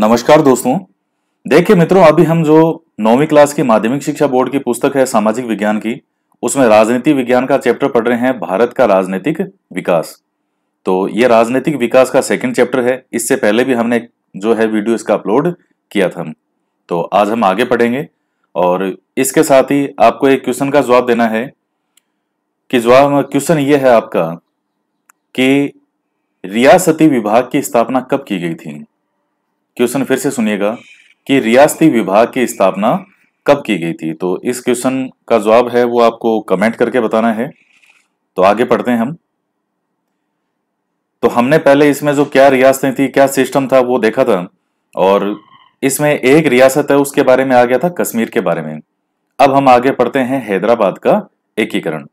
नमस्कार दोस्तों देखिए मित्रों अभी हम जो नौवीं क्लास की माध्यमिक शिक्षा बोर्ड की पुस्तक है सामाजिक विज्ञान की उसमें राजनीति विज्ञान का चैप्टर पढ़ रहे हैं भारत का राजनीतिक विकास तो ये राजनीतिक विकास का सेकंड चैप्टर है इससे पहले भी हमने जो है वीडियो इसका अपलोड किया था तो आज हम आगे पढ़ेंगे और इसके साथ ही आपको एक क्वेश्चन का जवाब देना है कि जवाब क्वेश्चन ये है आपका कि रियासती विभाग की स्थापना कब की गई थी क्वेश्चन फिर से सुनिएगा कि रियासती विभाग की स्थापना कब की गई थी तो इस क्वेश्चन का जवाब है वो आपको कमेंट करके बताना है तो आगे पढ़ते हैं हम तो हमने पहले इसमें जो क्या रियासतें थी क्या सिस्टम था वो देखा था और इसमें एक रियासत है उसके बारे में आ गया था कश्मीर के बारे में अब हम आगे पढ़ते हैं हैदराबाद का एकीकरण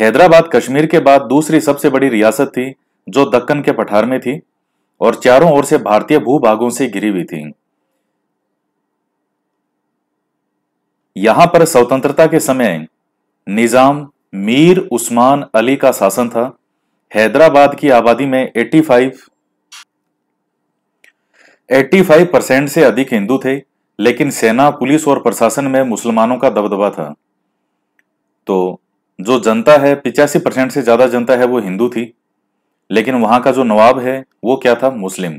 हैदराबाद कश्मीर के बाद दूसरी सबसे बड़ी रियासत थी जो दक्कन के पठार में थी और चारों ओर से भारतीय भूभागों से घिरी हुई थी यहां पर स्वतंत्रता के समय निजाम मीर उस्मान अली का शासन था हैदराबाद की आबादी में 85 85 परसेंट से अधिक हिंदू थे लेकिन सेना पुलिस और प्रशासन में मुसलमानों का दबदबा था तो जो जनता है पिचासी परसेंट से ज्यादा जनता है वो हिंदू थी लेकिन वहां का जो नवाब है वो क्या था मुस्लिम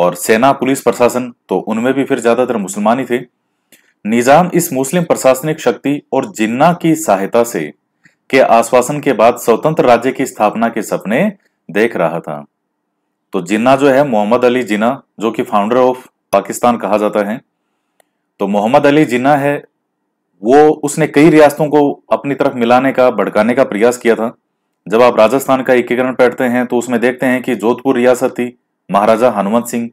और सेना पुलिस प्रशासन तो उनमें भी फिर ज्यादातर मुसलमान ही थे निजाम इस मुस्लिम प्रशासनिक शक्ति और जिन्ना की सहायता से के आश्वासन के बाद स्वतंत्र राज्य की स्थापना के सपने देख रहा था तो जिन्ना जो है मोहम्मद अली जिन्ना जो कि फाउंडर ऑफ पाकिस्तान कहा जाता है तो मोहम्मद अली जिन्ना है वो उसने कई रियासतों को अपनी तरफ मिलाने का भड़काने का प्रयास किया था जब आप राजस्थान का एकीकरण पढ़ते हैं तो उसमें देखते हैं कि जोधपुर रियासत थी महाराजा हनुमत सिंह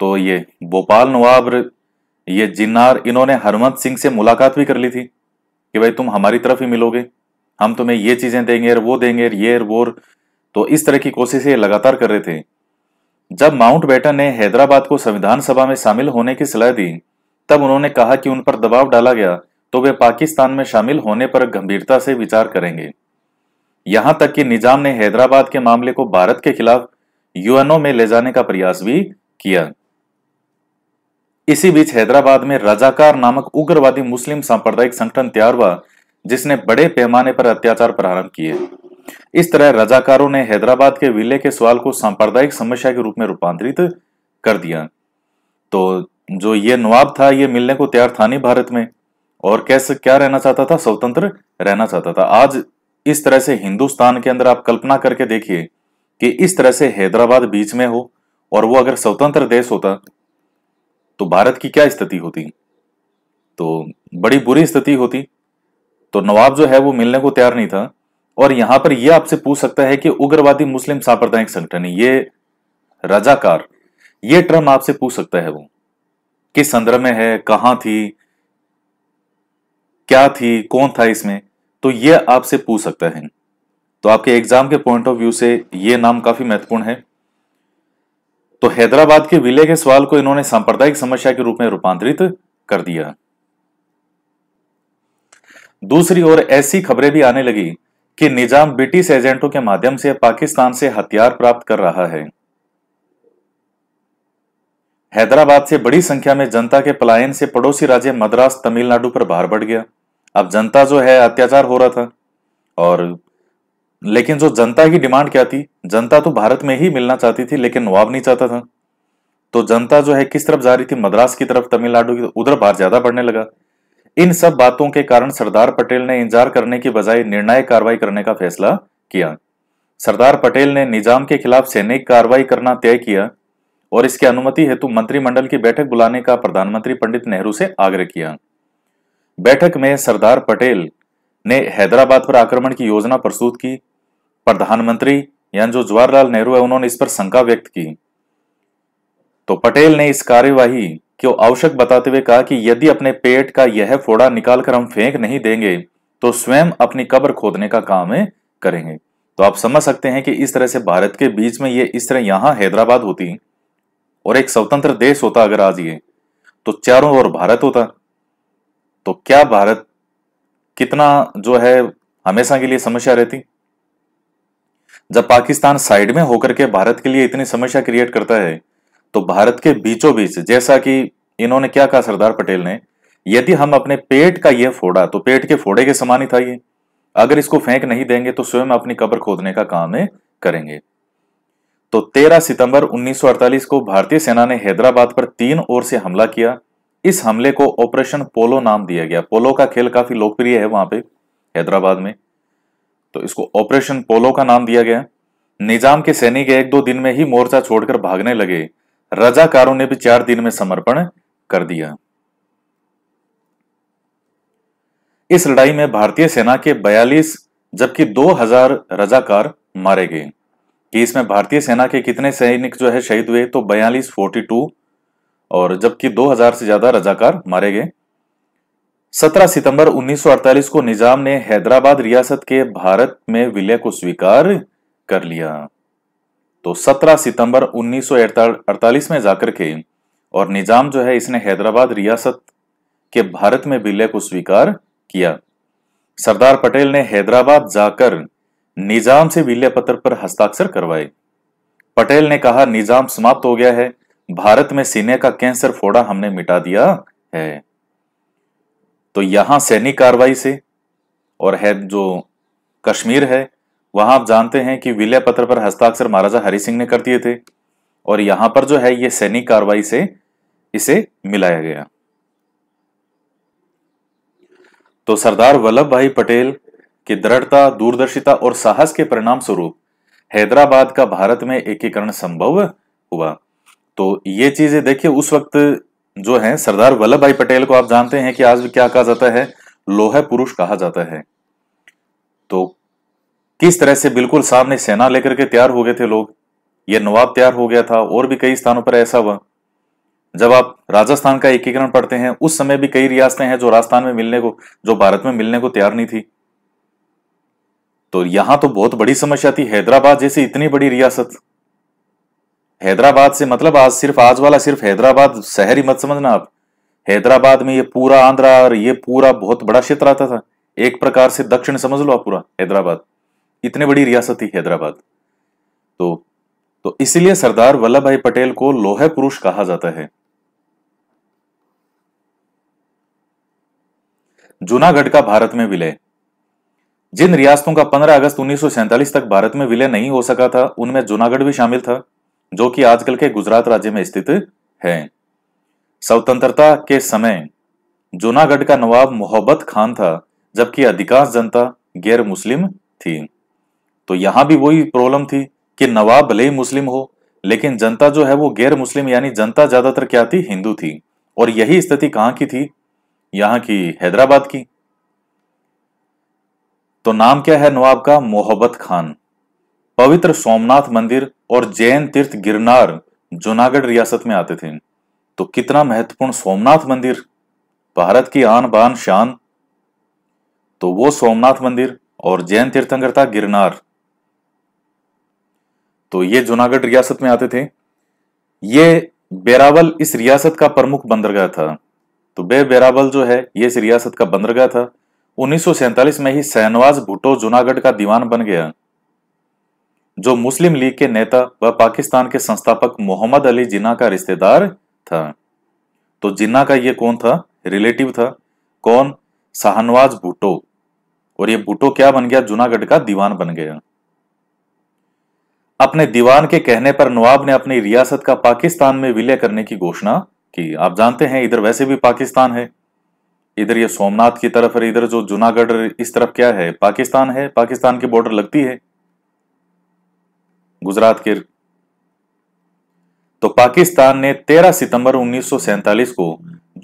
तो ये भोपाल नवाब ये जिन्नार इन्होंने हनुमत सिंह से मुलाकात भी कर ली थी कि भाई तुम हमारी तरफ ही मिलोगे हम तुम्हें ये चीजें देंगे और वो देंगे ये वो तो इस तरह की कोशिशें लगातार कर रहे थे जब माउंट बेटन ने हैदराबाद को संविधान सभा में शामिल होने की सलाह दी तब उन्होंने कहा कि उन पर दबाव डाला गया तो वे पाकिस्तान में शामिल होने पर गंभीरता से विचार करेंगे यहां तक कि निजाम ने हैदराबाद के मामले को भारत के खिलाफ यूएनओ में ले जाने का प्रयास भी किया इसी बीच हैदराबाद में रजाकार नामक उग्रवादी मुस्लिम सांप्रदायिक संगठन तैयार हुआ जिसने बड़े पैमाने पर अत्याचार प्रारंभ किए इस तरह रजाकारों ने हैदराबाद के विलय के सवाल को सांप्रदायिक समस्या के रूप में रूपांतरित कर दिया तो जो ये नवाब था ये मिलने को तैयार था नहीं भारत में और कैसे क्या रहना चाहता था स्वतंत्र रहना चाहता था आज इस तरह से हिंदुस्तान के अंदर आप कल्पना करके देखिए कि इस तरह से हैदराबाद बीच में हो और वो अगर स्वतंत्र देश होता तो भारत की क्या स्थिति होती तो बड़ी बुरी स्थिति होती तो नवाब जो है वो मिलने को तैयार नहीं था और यहां पर यह आपसे पूछ सकता है कि उग्रवादी मुस्लिम सांप्रदायिक संगठन ये रजाकार ये ट्रम आपसे पूछ सकता है वो किस संदर्भ में है कहां थी क्या थी कौन था इसमें तो ये आपसे पूछ सकता है तो आपके एग्जाम के पॉइंट ऑफ व्यू से ये नाम काफी महत्वपूर्ण है तो हैदराबाद के विलय के सवाल को इन्होंने सांप्रदायिक समस्या के रूप में रूपांतरित कर दिया दूसरी ओर ऐसी खबरें भी आने लगी कि निजाम ब्रिटिश एजेंटों के माध्यम से पाकिस्तान से हथियार प्राप्त कर रहा है हैदराबाद से बड़ी संख्या में जनता के पलायन से पड़ोसी राज्य मद्रास तमिलनाडु पर भार बढ़ गया अब जनता जो है अत्याचार हो रहा था और लेकिन जो जनता की डिमांड क्या थी जनता तो भारत में ही मिलना चाहती थी लेकिन नवाब नहीं चाहता था तो जनता जो है किस तरफ जा रही थी मद्रास की तरफ तमिलनाडु की उधर बाहर ज्यादा बढ़ने लगा इन सब बातों के कारण सरदार पटेल ने इंतजार करने की बजाय निर्णायक कार्रवाई करने का फैसला किया सरदार पटेल ने निजाम के खिलाफ सैनिक कार्रवाई करना तय किया और इसकी अनुमति हेतु मंत्रिमंडल की बैठक बुलाने का प्रधानमंत्री पंडित नेहरू से आग्रह किया बैठक में सरदार पटेल ने हैदराबाद पर आक्रमण की योजना प्रस्तुत की प्रधानमंत्री यानी जो जवाहरलाल नेहरू है उन्होंने इस पर शंका व्यक्त की तो पटेल ने इस कार्यवाही को आवश्यक बताते हुए कहा कि यदि अपने पेट का यह फोड़ा निकालकर हम फेंक नहीं देंगे तो स्वयं अपनी कब्र खोदने का काम करेंगे तो आप समझ सकते हैं कि इस तरह से भारत के बीच में ये इस तरह यहां हैदराबाद होती और एक स्वतंत्र देश होता अगर आज ये तो चारों ओर भारत होता तो क्या भारत कितना जो है हमेशा के लिए समस्या रहती जब पाकिस्तान साइड में होकर के भारत के लिए इतनी समस्या क्रिएट करता है तो भारत के बीचों बीच जैसा कि इन्होंने क्या कहा सरदार पटेल ने यदि हम अपने पेट का यह फोड़ा तो पेट के फोड़े के समान ही था ये अगर इसको फेंक नहीं देंगे तो स्वयं अपनी कब्र खोदने का काम है करेंगे तो 13 सितंबर 1948 को भारतीय सेना ने हैदराबाद पर तीन ओर से हमला किया इस हमले को ऑपरेशन पोलो नाम दिया गया पोलो का खेल काफी लोकप्रिय है वहां पे हैदराबाद में तो इसको ऑपरेशन पोलो का नाम दिया गया निजाम के सैनिक एक दो दिन में ही मोर्चा छोड़कर भागने लगे रजाकारों ने भी चार दिन में समर्पण कर दिया इस लड़ाई में भारतीय सेना के 42 जबकि 2000 रजाकार मारे गए कि इसमें भारतीय सेना के कितने सैनिक जो है शहीद हुए तो 42 42 और जबकि 2000 से ज्यादा रजाकार मारे गए 17 सितंबर 1948 को निजाम ने हैदराबाद रियासत के भारत में विलय को स्वीकार कर लिया तो 17 सितंबर 1948 में जाकर के और निजाम जो है इसने हैदराबाद रियासत के भारत में विलय को स्वीकार किया सरदार पटेल ने हैदराबाद जाकर निजाम से विलय पत्र पर हस्ताक्षर करवाए पटेल ने कहा निजाम समाप्त हो गया है भारत में सीने का कैंसर फोड़ा हमने मिटा दिया है तो यहां सैनिक कार्रवाई से और है जो कश्मीर है वहां आप जानते हैं कि विलय पत्र पर हस्ताक्षर महाराजा हरि सिंह ने कर दिए थे और यहां पर जो है ये सैनिक कार्रवाई से इसे मिलाया गया तो सरदार वल्लभ भाई पटेल की दृढ़ता दूरदर्शिता और साहस के परिणाम स्वरूप हैदराबाद का भारत में एकीकरण संभव हुआ तो ये चीजें देखिए उस वक्त जो है सरदार वल्लभ भाई पटेल को आप जानते हैं कि आज भी क्या कहा जाता है लोहे पुरुष कहा जाता है तो किस तरह से बिल्कुल सामने सेना लेकर के तैयार हो गए थे लोग ये नवाब तैयार हो गया था और भी कई स्थानों पर ऐसा हुआ जब आप राजस्थान का एकीकरण पढ़ते हैं उस समय भी कई रियासतें हैं जो राजस्थान में मिलने को जो भारत में मिलने को तैयार नहीं थी तो यहां तो बहुत बड़ी समस्या थी हैदराबाद जैसी इतनी बड़ी रियासत हैदराबाद से मतलब आज सिर्फ आज वाला सिर्फ हैदराबाद शहर ही मत समझना आप हैदराबाद में ये पूरा आंध्रा और ये पूरा बहुत बड़ा क्षेत्र आता था एक प्रकार से दक्षिण समझ लो आप पूरा हैदराबाद इतने बड़ी रियासत थी हैदराबाद तो तो इसलिए सरदार वल्लभ भाई पटेल को लोहे पुरुष कहा जाता है जूनागढ़ का भारत में विलय जिन रियासतों का 15 अगस्त उन्नीस तक भारत में विलय नहीं हो सका था उनमें जूनागढ़ भी शामिल था जो कि आजकल के गुजरात राज्य में स्थित है स्वतंत्रता के समय जूनागढ़ का नवाब मोहब्बत खान था जबकि अधिकांश जनता गैर मुस्लिम थी तो यहां भी वही प्रॉब्लम थी कि नवाब भले ही मुस्लिम हो लेकिन जनता जो है वो गैर मुस्लिम यानी जनता ज्यादातर क्या थी हिंदू थी और यही स्थिति कहां की थी यहां की हैदराबाद की तो नाम क्या है नवाब का मोहब्बत खान पवित्र सोमनाथ मंदिर और जैन तीर्थ गिरनार जूनागढ़ रियासत में आते थे तो कितना महत्वपूर्ण सोमनाथ मंदिर भारत की आन बान शान तो वो सोमनाथ मंदिर और जैन तीर्थंकर था गिरनार तो ये जूनागढ़ रियासत में आते थे ये बेरावल इस रियासत का प्रमुख बंदरगाह था तो बे बेरावल जो है ये इस रियासत का बंदरगाह था उन्नीस में ही सहनवाज भुटो जूनागढ़ का दीवान बन गया जो मुस्लिम लीग के नेता व पाकिस्तान के संस्थापक मोहम्मद अली जिन्ना का रिश्तेदार था तो जिन्ना का ये कौन था रिलेटिव था कौन शाहनवाज भुट्टो और ये भुट्टो क्या बन गया जूनागढ़ का दीवान बन गया अपने दीवान के कहने पर नवाब ने अपनी रियासत का पाकिस्तान में विलय करने की घोषणा की आप जानते हैं इधर वैसे भी पाकिस्तान है इधर ये सोमनाथ की तरफ और इधर जो जूनागढ़ इस तरफ क्या है पाकिस्तान है पाकिस्तान की बॉर्डर लगती है गुजरात के तो पाकिस्तान ने 13 सितंबर उन्नीस को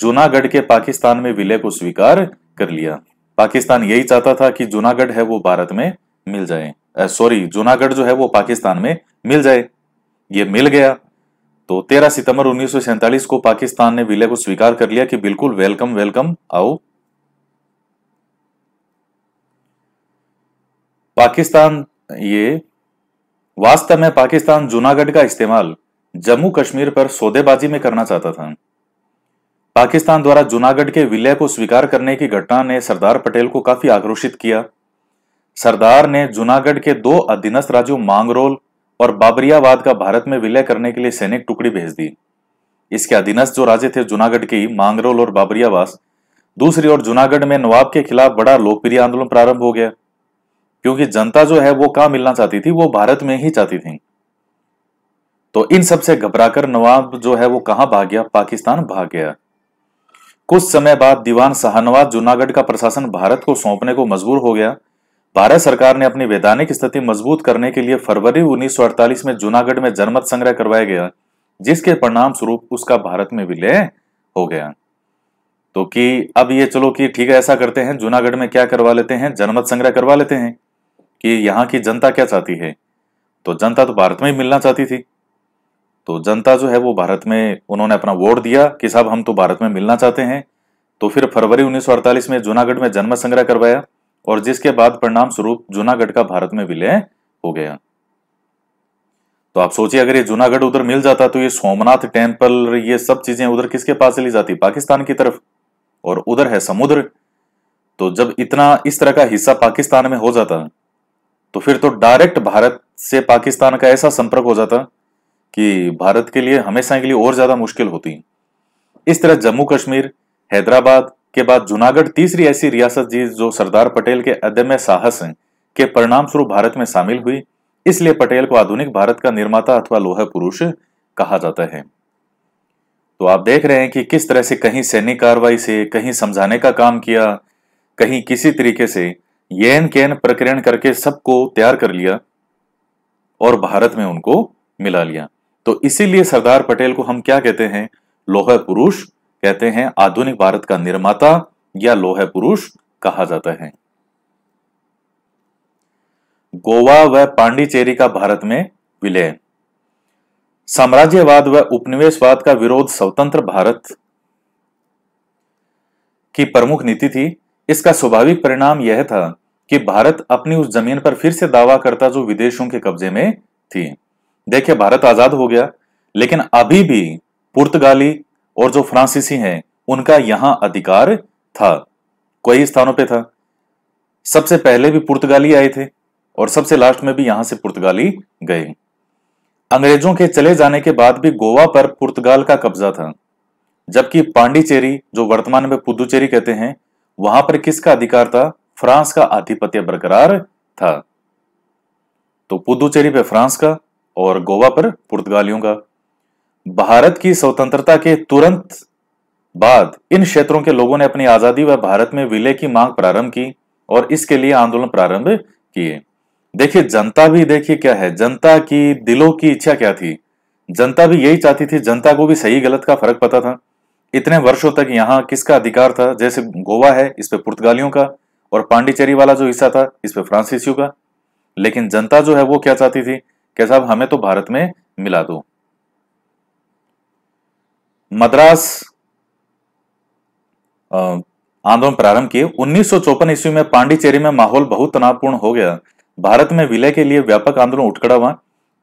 जूनागढ़ के पाकिस्तान में विलय को स्वीकार कर लिया पाकिस्तान यही चाहता था कि जूनागढ़ है वो भारत में मिल जाए सॉरी जूनागढ़ जो है वो पाकिस्तान में मिल जाए ये मिल गया तो 13 सितंबर उन्नीस को पाकिस्तान ने विलय को स्वीकार कर लिया कि बिल्कुल वेलकम वेलकम आओ पाकिस्तान ये वास्तव में पाकिस्तान जूनागढ़ का इस्तेमाल जम्मू कश्मीर पर सौदेबाजी में करना चाहता था पाकिस्तान द्वारा जूनागढ़ के विलय को स्वीकार करने की घटना ने सरदार पटेल को काफी आक्रोशित किया सरदार ने जूनागढ़ के दो अधीनस्थ राज्यों मांगरोल और बाबरियावाद का भारत में विलय करने के लिए सैनिक टुकड़ी भेज दी इसके अधीनस्थ जो राज्य थे जूनागढ़ ही मांगरोल और बाबरियावास दूसरी ओर जूनागढ़ में नवाब के खिलाफ बड़ा लोकप्रिय आंदोलन प्रारंभ हो गया क्योंकि जनता जो है वो कहा मिलना चाहती थी वो भारत में ही चाहती थी तो इन सब से घबराकर नवाब जो है वो कहां भाग गया पाकिस्तान भाग गया कुछ समय बाद दीवान शाहनवाज जूनागढ़ का प्रशासन भारत को सौंपने को मजबूर हो गया भारत सरकार ने अपनी वैधानिक स्थिति मजबूत करने के लिए फरवरी 1948 में जूनागढ़ में जनमत संग्रह करवाया गया जिसके परिणाम स्वरूप उसका भारत में विलय हो गया तो कि अब ये चलो कि ठीक है ऐसा करते हैं जूनागढ़ में क्या करवा लेते हैं जनमत संग्रह करवा लेते हैं कि यहाँ की जनता क्या चाहती है तो जनता तो भारत में ही मिलना चाहती थी तो जनता जो है वो भारत में उन्होंने अपना वोट दिया कि साहब हम तो भारत में मिलना चाहते हैं तो फिर फरवरी 1948 में जूनागढ़ में जन्म संग्रह करवाया और जिसके बाद परिणाम स्वरूप जूनागढ़ का भारत में विलय हो गया तो आप सोचिए अगर ये जूनागढ़ उधर मिल जाता तो ये सोमनाथ टेम्पल ये सब चीजें उधर किसके पास चली जाती पाकिस्तान की तरफ और उधर है समुद्र तो जब इतना इस तरह का हिस्सा पाकिस्तान में हो जाता तो फिर तो डायरेक्ट भारत से पाकिस्तान का ऐसा संपर्क हो जाता कि भारत के लिए हमेशा के लिए और ज्यादा मुश्किल होती इस तरह जम्मू कश्मीर हैदराबाद के बाद जूनागढ़ तीसरी ऐसी रियासत जी जो सरदार पटेल के अदम्य साहस के परिणाम स्वरूप भारत में शामिल हुई इसलिए पटेल को आधुनिक भारत का निर्माता अथवा लोह पुरुष कहा जाता है तो आप देख रहे हैं कि किस तरह से कहीं सैनिक कार्रवाई से कहीं समझाने का काम किया कहीं किसी तरीके से येन केन प्रकरण करके सबको तैयार कर लिया और भारत में उनको मिला लिया तो इसीलिए सरदार पटेल को हम क्या कहते हैं लोह पुरुष कहते हैं आधुनिक भारत का निर्माता या लोह पुरुष कहा जाता है गोवा व पांडिचेरी का भारत में विलय साम्राज्यवाद व उपनिवेशवाद का विरोध स्वतंत्र भारत की प्रमुख नीति थी इसका स्वाभाविक परिणाम यह था कि भारत अपनी उस जमीन पर फिर से दावा करता जो विदेशों के कब्जे में थी देखिए भारत आजाद हो गया लेकिन अभी भी पुर्तगाली और जो फ्रांसीसी हैं उनका यहां अधिकार था कई स्थानों पे था सबसे पहले भी पुर्तगाली आए थे और सबसे लास्ट में भी यहां से पुर्तगाली गए अंग्रेजों के चले जाने के बाद भी गोवा पर पुर्तगाल का कब्जा था जबकि पांडिचेरी जो वर्तमान में पुदुचेरी कहते हैं वहां पर किसका अधिकार था फ्रांस का आधिपत्य बरकरार था तो पुदुचेरी पे फ्रांस का और गोवा पर पुर्तगालियों का भारत की स्वतंत्रता के तुरंत बाद इन क्षेत्रों के लोगों ने अपनी आजादी व भारत में विलय की मांग प्रारंभ की और इसके लिए आंदोलन प्रारंभ किए देखिए जनता भी देखिए क्या है जनता की दिलों की इच्छा क्या थी जनता भी यही चाहती थी जनता को भी सही गलत का फर्क पता था इतने वर्षों तक यहां किसका अधिकार था जैसे गोवा है इस पर पुर्तगालियों का और पांडिचेरी वाला जो हिस्सा था इस पर फ्रांसिस का लेकिन जनता जो है वो क्या चाहती थी कि साहब हमें तो भारत में मिला दो मद्रास आंदोलन प्रारंभ किए उन्नीस ईस्वी में पांडिचेरी में माहौल बहुत तनावपूर्ण हो गया भारत में विलय के लिए व्यापक आंदोलन उठकड़ा हुआ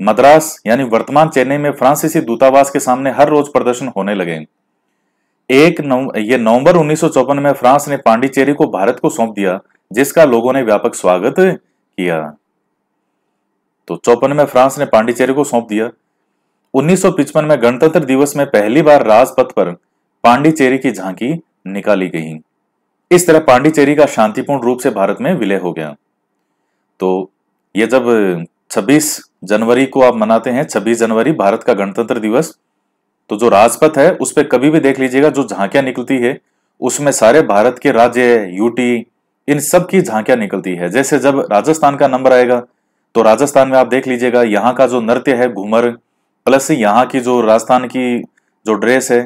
मद्रास यानी वर्तमान चेन्नई में फ्रांसीसी दूतावास के सामने हर रोज प्रदर्शन होने लगे एक नव, ये नवंबर उन्नीस में फ्रांस ने पांडिचेरी को भारत को सौंप दिया जिसका लोगों ने व्यापक स्वागत किया तो चौपन में फ्रांस ने पांडिचेरी को सौंप दिया उन्नीस में गणतंत्र दिवस में पहली बार राजपथ पर पांडिचेरी की झांकी निकाली गई इस तरह पांडिचेरी का शांतिपूर्ण रूप से भारत में विलय हो गया तो ये जब 26 जनवरी को आप मनाते हैं 26 जनवरी भारत का गणतंत्र दिवस तो जो राजपथ है उस पर कभी भी देख लीजिएगा जो झांकियां निकलती है उसमें सारे भारत के राज्य यूटी इन सब की झांकियां निकलती है जैसे जब राजस्थान का नंबर आएगा तो राजस्थान में आप देख लीजिएगा यहाँ का जो नृत्य है घूमर प्लस यहाँ की जो राजस्थान की जो ड्रेस है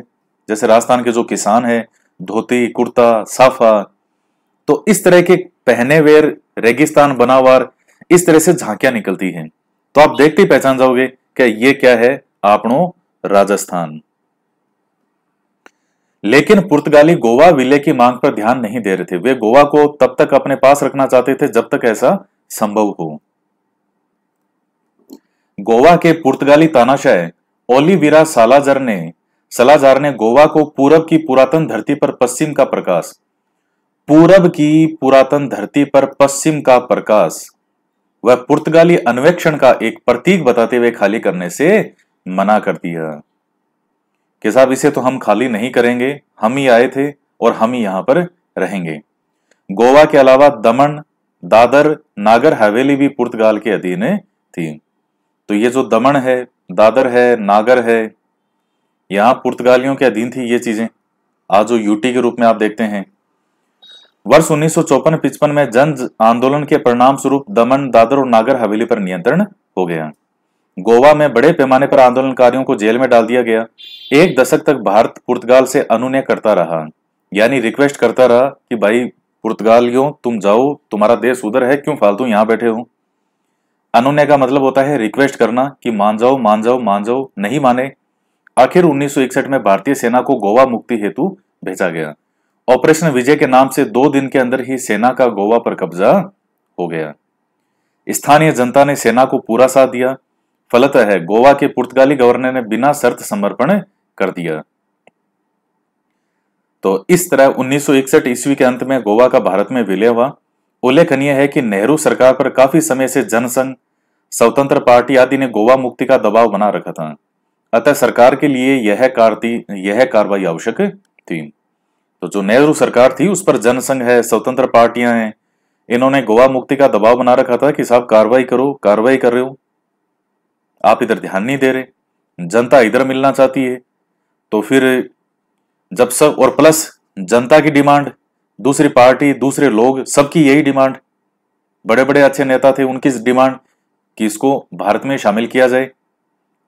जैसे राजस्थान के जो किसान है धोती कुर्ता साफा तो इस तरह के पहने वेर रेगिस्तान बनावार इस तरह से झांकियां निकलती हैं तो आप देखते ही पहचान जाओगे कि ये क्या है आपनों राजस्थान लेकिन पुर्तगाली गोवा विलय की मांग पर ध्यान नहीं दे रहे थे वे गोवा को तब तक अपने पास रखना चाहते थे जब तक ऐसा संभव हो गोवा के पुर्तगाली तानाशाह ओलिविरा सालाजर ने सलाजार ने गोवा को पूरब की पुरातन धरती पर पश्चिम का प्रकाश पूरब की पुरातन धरती पर पश्चिम का प्रकाश वह पुर्तगाली अन्वेक्षण का एक प्रतीक बताते हुए खाली करने से मना कर दिया कि साहब इसे तो हम खाली नहीं करेंगे हम ही आए थे और हम ही यहाँ पर रहेंगे गोवा के अलावा दमन दादर नागर हवेली भी पुर्तगाल के अधीन थी तो ये जो दमन है दादर है नागर है यहां पुर्तगालियों के अधीन थी ये चीजें आज जो यूटी के रूप में आप देखते हैं वर्ष उन्नीस सौ चौपन पिचपन में जन आंदोलन के परिणाम स्वरूप दमन दादर और नागर हवेली पर नियंत्रण हो गया गोवा में बड़े पैमाने पर आंदोलनकारियों को जेल में डाल दिया गया एक दशक तक भारत पुर्तगाल से अनुनय करता रहा यानी रिक्वेस्ट करता रहा कि भाई पुर्तगालियों तुम जाओ तुम्हारा देश उधर है क्यों फालतू यहां बैठे हो अनुनय का मतलब होता है रिक्वेस्ट करना कि मान जाओ मान जाओ मान जाओ नहीं माने आखिर 1961 में भारतीय सेना को गोवा मुक्ति हेतु भेजा गया ऑपरेशन विजय के नाम से दो दिन के अंदर ही सेना का गोवा पर कब्जा हो गया स्थानीय जनता ने सेना को पूरा साथ दिया फलत है गोवा के पुर्तगाली गवर्नर ने बिना शर्त समर्पण कर दिया तो इस तरह 1961 ईस्वी के अंत में गोवा का भारत में विलय हुआ उल्लेखनीय है कि नेहरू सरकार पर काफी समय से जनसंघ स्वतंत्र पार्टी आदि ने गोवा मुक्ति का दबाव बना रखा था अतः सरकार के लिए यह कार्ती यह कार्रवाई आवश्यक थी तो जो नेहरू सरकार थी उस पर जनसंघ है स्वतंत्र पार्टियां हैं इन्होंने गोवा मुक्ति का दबाव बना रखा था कि साहब कार्रवाई करो कार्रवाई कर रहे हो आप इधर ध्यान नहीं दे रहे जनता इधर मिलना चाहती है तो फिर जब सब और प्लस जनता की डिमांड दूसरी पार्टी दूसरे लोग सबकी यही डिमांड बड़े बड़े अच्छे नेता थे उनकी डिमांड कि इसको भारत में शामिल किया जाए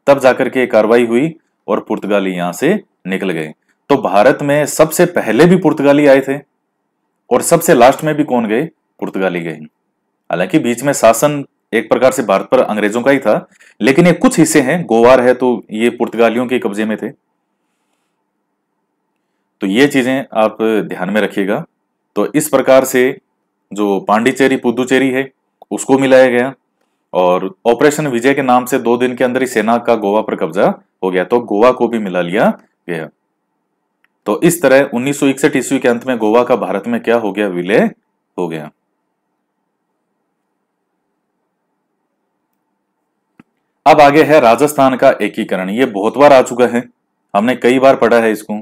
तब जाकर के कार्रवाई हुई और पुर्तगाली यहां से निकल गए तो भारत में सबसे पहले भी पुर्तगाली आए थे और सबसे लास्ट में भी कौन गए पुर्तगाली गए हालांकि बीच में शासन एक प्रकार से भारत पर अंग्रेजों का ही था लेकिन ये कुछ हिस्से हैं गोवार है तो ये पुर्तगालियों के कब्जे में थे तो ये चीजें आप ध्यान में रखिएगा तो इस प्रकार से जो पांडिचेरी पुदुचेरी है उसको मिलाया गया और ऑपरेशन विजय के नाम से दो दिन के अंदर ही सेना का गोवा पर कब्जा हो गया तो गोवा को भी मिला लिया गया तो इस तरह उन्नीस ईस्वी के अंत में गोवा का भारत में क्या हो गया विलय हो गया अब आगे है राजस्थान का एकीकरण ये बहुत बार आ चुका है हमने कई बार पढ़ा है इसको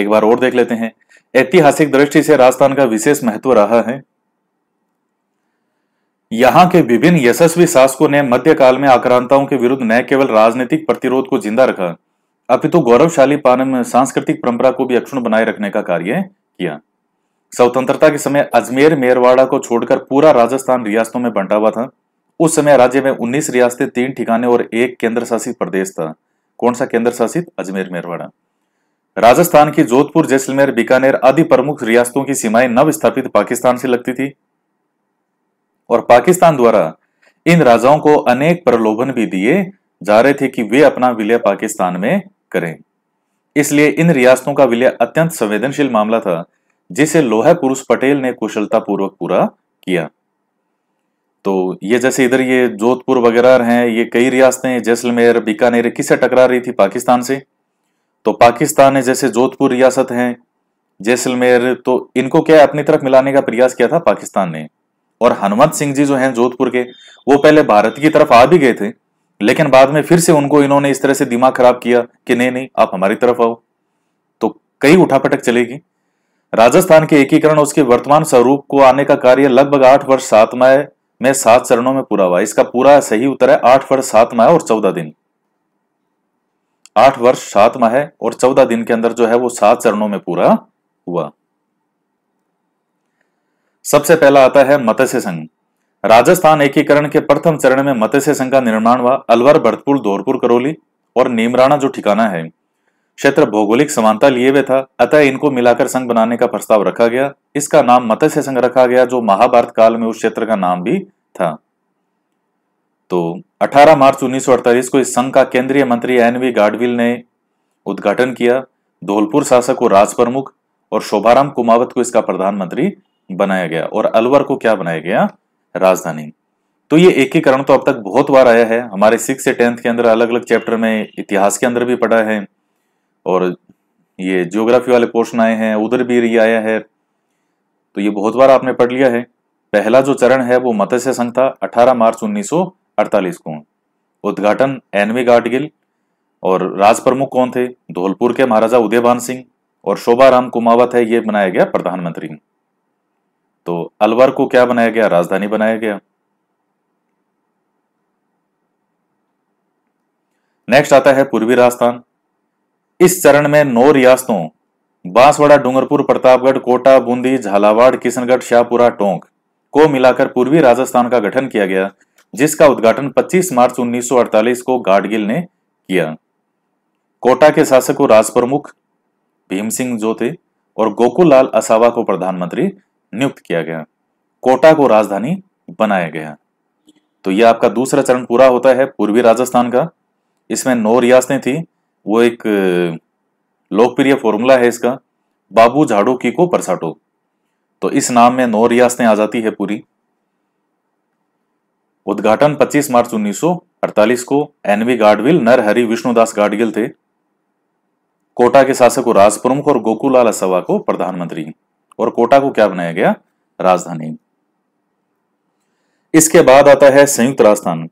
एक बार और देख लेते हैं ऐतिहासिक दृष्टि से राजस्थान का विशेष महत्व रहा है यहां के विभिन्न यशस्वी शासकों ने मध्यकाल में आक्रांताओं के विरुद्ध न केवल राजनीतिक प्रतिरोध को जिंदा रखा अपितु तो गौरवशाली पान सांस्कृतिक परंपरा को भी अक्षुण बनाए रखने का कार्य किया स्वतंत्रता के समय अजमेर मेरवाड़ा को छोड़कर पूरा राजस्थान रियासतों में बंटा हुआ था उस समय राज्य में 19 रियासतें तीन ठिकाने और एक केंद्र शासित प्रदेश था कौन सा केंद्र शासित अजमेर मेरवाड़ा राजस्थान की जोधपुर जैसलमेर बीकानेर आदि प्रमुख रियासतों की सीमाएं नव स्थापित पाकिस्तान से लगती थी और पाकिस्तान द्वारा इन राजाओं को अनेक प्रलोभन भी दिए जा रहे थे कि वे अपना विलय पाकिस्तान में करें इसलिए इन रियासतों का विलय अत्यंत संवेदनशील मामला था जिसे लोहे पुरुष पटेल ने कुशलतापूर्वक पूरा किया तो ये जैसे इधर ये जोधपुर वगैरह हैं ये कई रियासतें जैसलमेर बीकानेर किससे टकरा रही थी पाकिस्तान से तो पाकिस्तान ने जैसे जोधपुर रियासत है जैसलमेर तो इनको क्या अपनी तरफ मिलाने का प्रयास किया था पाकिस्तान ने और हनुमंत सिंह जी जो हैं जोधपुर के वो पहले भारत की तरफ आ भी गए थे लेकिन बाद में फिर से उनको इन्होंने इस तरह से दिमाग खराब किया कि नहीं नहीं आप हमारी तरफ आओ तो कई उठापटक चलेगी राजस्थान के एकीकरण उसके वर्तमान स्वरूप को आने का कार्य लगभग आठ वर्ष सात माह में सात चरणों में पूरा हुआ इसका पूरा सही उत्तर है आठ वर्ष सात माह और चौदह दिन आठ वर्ष सात माह और चौदह दिन के अंदर जो है वो सात चरणों में पूरा हुआ सबसे पहला आता है मत्स्य संघ राजस्थान एकीकरण के प्रथम चरण में मत्स्य संघ का निर्माण हुआ अलवर भरतपुर धौरपुर करौली और नीमराणा जो ठिकाना है क्षेत्र भौगोलिक समानता लिए हुए था अतः इनको मिलाकर संघ बनाने का प्रस्ताव रखा गया इसका नाम मत्स्य संघ रखा गया जो महाभारत काल में उस क्षेत्र का नाम भी था तो 18 मार्च 1948 को इस संघ का केंद्रीय मंत्री एन वी गाडविल ने उद्घाटन किया धौलपुर शासक को राज प्रमुख और शोभाराम कुमावत को इसका प्रधानमंत्री बनाया गया और अलवर को क्या बनाया गया राजधानी तो ये एकीकरण तो अब तक बहुत बार आया है हमारे सिक्स से टेंथ के अंदर अलग अलग चैप्टर में इतिहास के अंदर भी पढ़ा है और ये जियोग्राफी वाले पोर्शन आए हैं उधर भी ये आया है तो ये बहुत बार आपने पढ़ लिया है पहला जो चरण है वो मत्स्य संघ था 18 मार्च 1948 को उद्घाटन एनवी गाडगिल और राज प्रमुख कौन थे धौलपुर के महाराजा उदयभान सिंह और शोभा राम कुमावत है ये बनाया गया प्रधानमंत्री तो अलवर को क्या बनाया गया राजधानी बनाया गया नेक्स्ट आता है पूर्वी राजस्थान इस चरण में नौ रियासतों बांसवाड़ा डूंगरपुर प्रतापगढ़ कोटा बूंदी झालावाड़ किशनगढ़ शाहपुरा टोंक को मिलाकर पूर्वी राजस्थान का गठन किया गया जिसका उद्घाटन 25 मार्च 1948 को गाडगिल ने किया कोटा के शासक को राज प्रमुख भीम सिंह थे और गोकुलाल असावा को प्रधानमंत्री नियुक्त किया गया कोटा को राजधानी बनाया गया तो यह आपका दूसरा चरण पूरा होता है पूर्वी राजस्थान का इसमें नौ रियासतें थी वो एक लोकप्रिय फॉर्मूला है इसका बाबू झाड़ू की को परसाटो तो इस नाम में नौ रियासतें आ जाती है पूरी उद्घाटन 25 मार्च 1948 को एनवी गाडविल नरहरि विष्णुदास गाडगिल थे कोटा के शासक राज प्रमुख और गोकुलाल असवा को प्रधानमंत्री और कोटा को क्या बनाया गया राजधानी इसके बाद आता है संयुक्त राजस्थान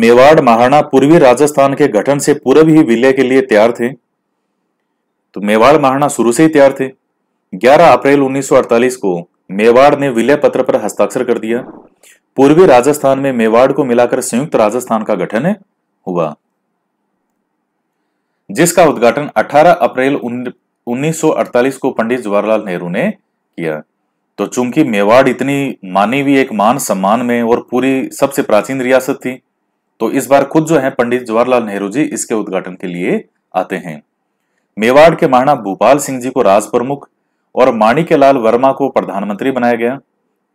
मेवाड़ महाराणा पूर्वी राजस्थान के गठन से पूर्व ही विलय के लिए तैयार थे तो मेवाड़ महाराणा शुरू से ही तैयार थे 11 अप्रैल 1948 को मेवाड़ ने विलय पत्र पर हस्ताक्षर कर दिया पूर्वी राजस्थान में मेवाड़ को मिलाकर संयुक्त राजस्थान का गठन हुआ जिसका उद्घाटन 18 अप्रैल 1948 को पंडित जवाहरलाल नेहरू ने किया तो चूंकि मेवाड़ इतनी मानी हुई एक मान सम्मान में और पूरी सबसे प्राचीन रियासत थी तो इस बार खुद जो है पंडित जवाहरलाल नेहरू जी इसके उद्घाटन के लिए आते हैं मेवाड़ के महाराणा भूपाल सिंह जी को राज प्रमुख और माणिक्यलाल वर्मा को प्रधानमंत्री बनाया गया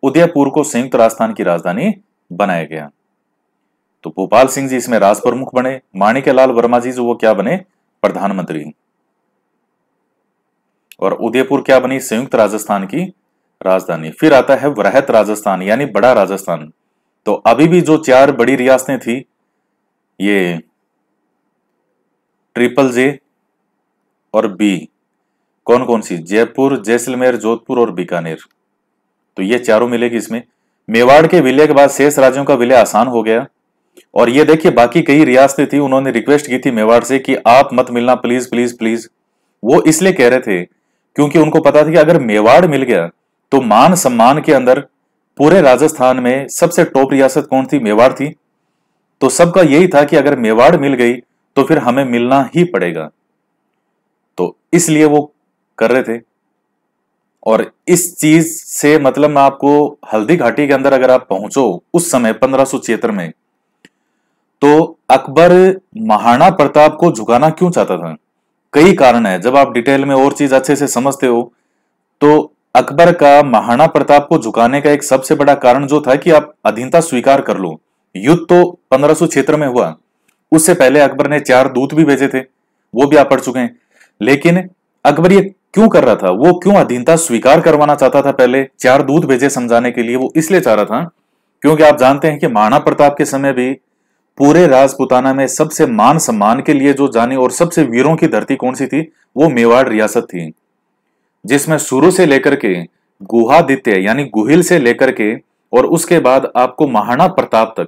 उदयपुर को संयुक्त राजस्थान की राजधानी बनाया गया तो भोपाल सिंह जी इसमें राज प्रमुख बने माणिक्यलाल वर्मा जी जो वो क्या बने प्रधानमंत्री और उदयपुर क्या बनी संयुक्त राजस्थान की राजधानी फिर आता है वृहत राजस्थान यानी बड़ा राजस्थान तो अभी भी जो चार बड़ी रियासतें थी ये ट्रिपल जे और बी कौन कौन सी जयपुर जैसलमेर जोधपुर और बीकानेर तो ये चारों मिलेगी इसमें मेवाड़ के विलय के बाद शेष राज्यों का विलय आसान हो गया और ये देखिए बाकी कई रियासतें थी उन्होंने रिक्वेस्ट की थी मेवाड़ से कि आप मत मिलना प्लीज प्लीज प्लीज वो इसलिए कह रहे थे क्योंकि उनको पता था कि अगर मेवाड़ मिल गया तो मान सम्मान के अंदर पूरे राजस्थान में सबसे टॉप रियासत कौन थी मेवाड़ थी तो सबका यही था कि अगर मेवाड़ मिल गई तो फिर हमें मिलना ही पड़ेगा तो इसलिए वो कर रहे थे और इस चीज से मतलब मैं आपको हल्दी घाटी के अंदर अगर आप पहुंचो उस समय पंद्रह में तो अकबर महाराणा प्रताप को झुकाना क्यों चाहता था कई कारण है जब आप डिटेल में और चीज अच्छे से समझते हो तो अकबर का महाराणा प्रताप को झुकाने का एक सबसे बड़ा कारण जो था कि आप अधीनता स्वीकार कर लो युद्ध तो क्षेत्र में हुआ उससे पहले अकबर ने चार दूत भी भेजे थे वो भी आप पढ़ चुके हैं लेकिन अकबर ये क्यों कर रहा था वो क्यों अधीनता स्वीकार करवाना चाहता था पहले चार दूत भेजे समझाने के लिए वो इसलिए चाह रहा था क्योंकि आप जानते हैं कि महाराणा प्रताप के समय भी पूरे राजपुताना में सबसे मान सम्मान के लिए जो जाने और सबसे वीरों की धरती कौन सी थी वो मेवाड़ रियासत थी जिसमें शुरू से लेकर के गुहादित्य यानी गुहिल से लेकर के और उसके बाद आपको महाराणा प्रताप तक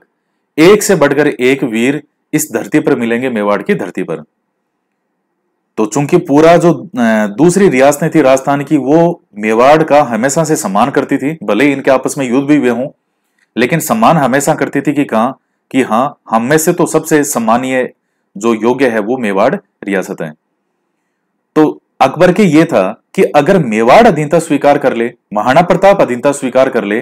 एक से बढ़कर एक वीर इस धरती पर मिलेंगे मेवाड़ की धरती पर तो चूंकि पूरा जो दूसरी रियासतें थी राजस्थान की वो मेवाड़ का हमेशा से सम्मान करती थी भले इनके आपस में युद्ध भी हुए हों लेकिन सम्मान हमेशा करती थी कि कहा कि हाँ हम में से तो सबसे सम्मानीय जो योग्य है वो मेवाड़ रियासत है तो अकबर के ये था कि अगर मेवाड़ अधीनता स्वीकार कर ले महाराणा प्रताप अधीनता स्वीकार कर ले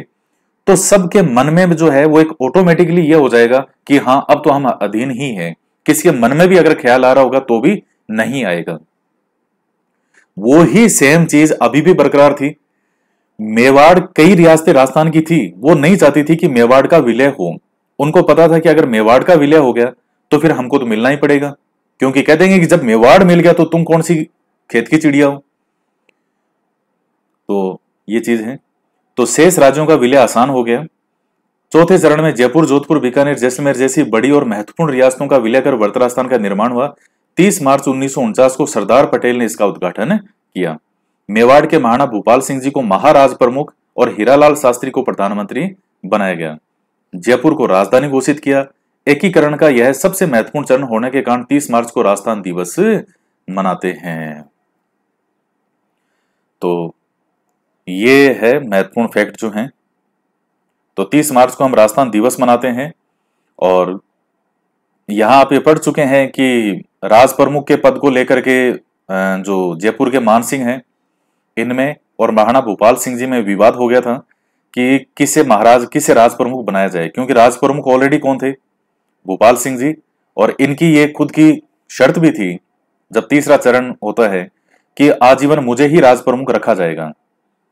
तो सबके मन में जो है वो एक ऑटोमेटिकली ये हो जाएगा कि हाँ अब तो हम अधीन ही हैं किसी के मन में भी अगर ख्याल आ रहा होगा तो भी नहीं आएगा वो ही सेम चीज अभी भी बरकरार थी मेवाड़ कई रियासतें राजस्थान की थी वो नहीं चाहती थी कि मेवाड़ का विलय हो उनको पता था कि अगर मेवाड़ का विलय हो गया तो फिर हमको तो मिलना ही पड़ेगा क्योंकि कह देंगे कि जब मेवाड़ मिल गया तो तुम कौन सी खेत की चिड़िया हो तो ये चीज है तो शेष राज्यों का विलय आसान हो गया चौथे चरण में जयपुर जोधपुर बीकानेर जैसलमेर जैसी बड़ी और महत्वपूर्ण रियासतों का विलय कर वर्तरास्थान का निर्माण हुआ 30 मार्च उन्नीस को सरदार पटेल ने इसका उद्घाटन किया मेवाड़ के महाना भूपाल सिंह जी को महाराज प्रमुख और हीरालाल शास्त्री को प्रधानमंत्री बनाया गया जयपुर को राजधानी घोषित किया एकीकरण का यह सबसे महत्वपूर्ण चरण होने के कारण 30 मार्च को राजस्थान दिवस मनाते हैं तो ये है महत्वपूर्ण फैक्ट जो हैं तो 30 मार्च को हम राजस्थान दिवस मनाते हैं और यहाँ आप ये पढ़ चुके हैं कि राज प्रमुख के पद को लेकर के जो जयपुर के मान सिंह हैं इनमें और महाराणा भोपाल सिंह जी में विवाद हो गया था कि किसे महाराज किसे राज प्रमुख बनाया जाए क्योंकि राज प्रमुख ऑलरेडी कौन थे भोपाल सिंह जी और इनकी ये खुद की शर्त भी थी जब तीसरा चरण होता है कि आजीवन मुझे ही राज प्रमुख रखा जाएगा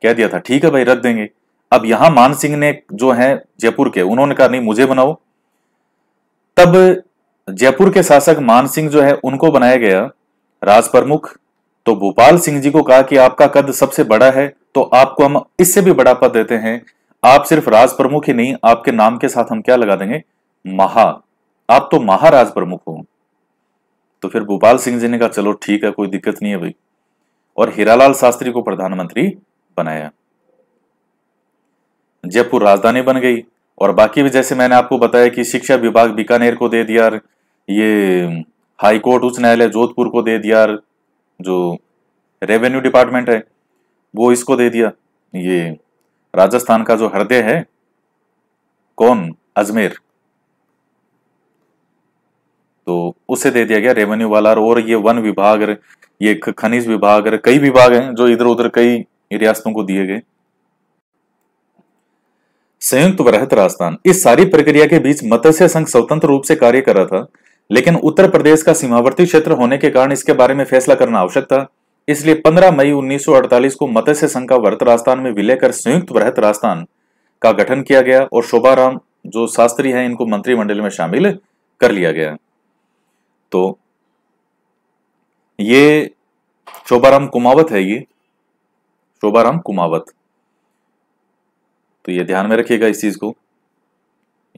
कह दिया था ठीक है भाई रख देंगे अब यहां मान सिंह ने जो है जयपुर के उन्होंने कहा नहीं मुझे बनाओ तब जयपुर के शासक मान सिंह जो है उनको बनाया गया राज प्रमुख तो भोपाल सिंह जी को कहा कि आपका कद सबसे बड़ा है तो आपको हम इससे भी बड़ा पद देते हैं आप सिर्फ राज प्रमुख ही नहीं आपके नाम के साथ हम क्या लगा देंगे महा आप तो महाराज प्रमुख हो तो फिर भोपाल सिंह जी ने कहा चलो ठीक है कोई दिक्कत नहीं है भाई और हीरालाल शास्त्री को प्रधानमंत्री बनाया जयपुर राजधानी बन गई और बाकी भी जैसे मैंने आपको बताया कि शिक्षा विभाग बीकानेर को दे दिया ये हाई कोर्ट उच्च न्यायालय जोधपुर को दे दिया जो रेवेन्यू डिपार्टमेंट है वो इसको दे दिया ये राजस्थान का जो हृदय है कौन अजमेर तो उसे दे दिया गया रेवेन्यू वाला और ये वन विभाग ये खनिज विभाग कई विभाग हैं जो इधर उधर कई ये रियासतों को दिए गए संयुक्त वृहत राजस्थान इस सारी प्रक्रिया के बीच मत्स्य संघ स्वतंत्र रूप से कार्य कर रहा था लेकिन उत्तर प्रदेश का सीमावर्ती क्षेत्र होने के कारण इसके बारे में फैसला करना आवश्यक था इसलिए 15 मई 1948 को मत्स्य संघ का वृहत राजस्थान में विलय कर संयुक्त वृहत राजस्थान का गठन किया गया और शोभाराम जो शास्त्री है इनको मंत्रिमंडल में शामिल कर लिया गया तो ये शोभाराम कुमावत है ये शोभाराम कुमावत तो ये ध्यान में रखिएगा इस चीज को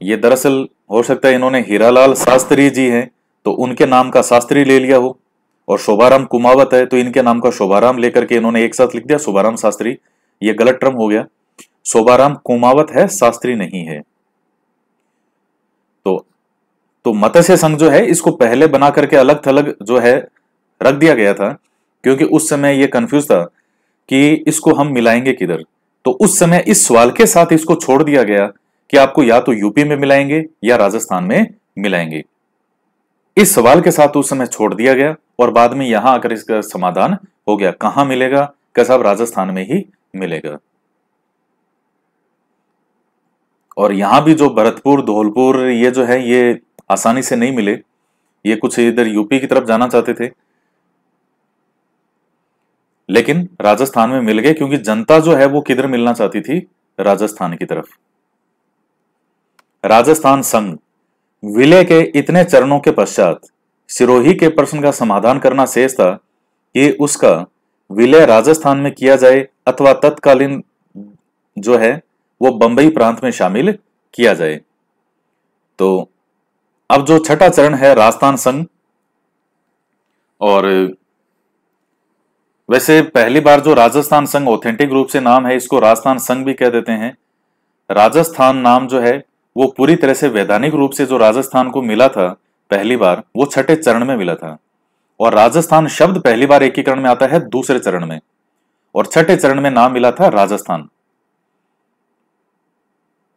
ये दरअसल हो सकता है इन्होंने हीरालाल शास्त्री जी हैं तो उनके नाम का शास्त्री ले लिया हो और शोभाराम कुमावत है तो इनके नाम का शोभाराम लेकर के इन्होंने एक साथ लिख दिया शोभाराम शास्त्री ये गलत ट्रम हो गया शोभाराम कुमावत है शास्त्री नहीं है तो तो मत्स्य संघ जो है इसको पहले बना करके अलग थलग जो है रख दिया गया था क्योंकि उस समय यह कंफ्यूज था कि इसको हम मिलाएंगे किधर तो उस समय इस सवाल के साथ इसको छोड़ दिया गया कि आपको या तो यूपी में मिलाएंगे या राजस्थान में मिलाएंगे इस सवाल के साथ उस समय छोड़ दिया गया और बाद में यहां आकर इसका समाधान हो गया कहां मिलेगा कैसा राजस्थान में ही मिलेगा और यहां भी जो भरतपुर धौलपुर ये जो है ये आसानी से नहीं मिले ये कुछ इधर यूपी की तरफ जाना चाहते थे लेकिन राजस्थान में मिल गए क्योंकि जनता जो है वो किधर मिलना चाहती थी राजस्थान की तरफ राजस्थान संघ विलय के इतने चरणों के पश्चात सिरोही के प्रश्न का समाधान करना शेष था कि उसका विलय राजस्थान में किया जाए अथवा तत्कालीन जो है वो बंबई प्रांत में शामिल किया जाए तो अब जो छठा चरण है राजस्थान संघ और वैसे पहली बार जो राजस्थान संघ ऑथेंटिक रूप से नाम है इसको राजस्थान संघ भी कह देते हैं राजस्थान नाम जो है वो पूरी तरह से वैधानिक रूप से जो राजस्थान को मिला था पहली बार वो छठे चरण में मिला था और राजस्थान शब्द पहली बार एकीकरण में आता है दूसरे चरण में और छठे चरण में नाम मिला था राजस्थान